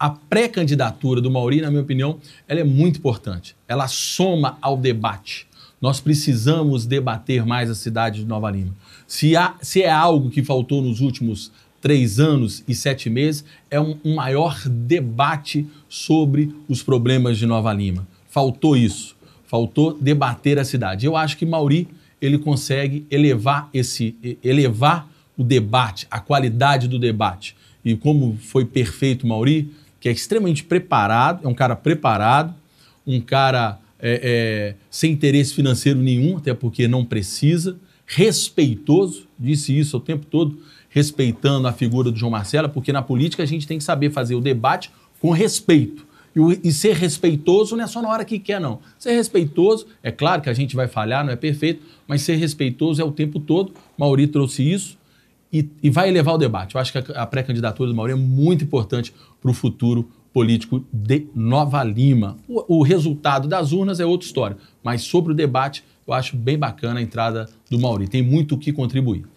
a pré-candidatura do Mauri, na minha opinião, ela é muito importante. Ela soma ao debate. Nós precisamos debater mais a cidade de Nova Lima. Se, há, se é algo que faltou nos últimos três anos e sete meses, é um, um maior debate sobre os problemas de Nova Lima. Faltou isso. Faltou debater a cidade. Eu acho que Mauri ele consegue elevar esse elevar o debate, a qualidade do debate. E como foi perfeito Mauri, que é extremamente preparado, é um cara preparado, um cara é, é, sem interesse financeiro nenhum, até porque não precisa, respeitoso, disse isso o tempo todo, respeitando a figura do João Marcelo, porque na política a gente tem que saber fazer o debate com respeito. E, e, ser respeitoso não é só na hora que quer, não. Ser respeitoso, é claro que a gente vai falhar, não é perfeito, mas ser respeitoso é o tempo todo. Mauri trouxe isso e, e vai elevar o debate. Eu acho que a, a pré-candidatura do Mauro é muito importante para o futuro político de Nova Lima. O, o, resultado das urnas é outra história, mas sobre o debate, eu acho bem bacana a entrada do Mauri. Tem muito o que contribuir.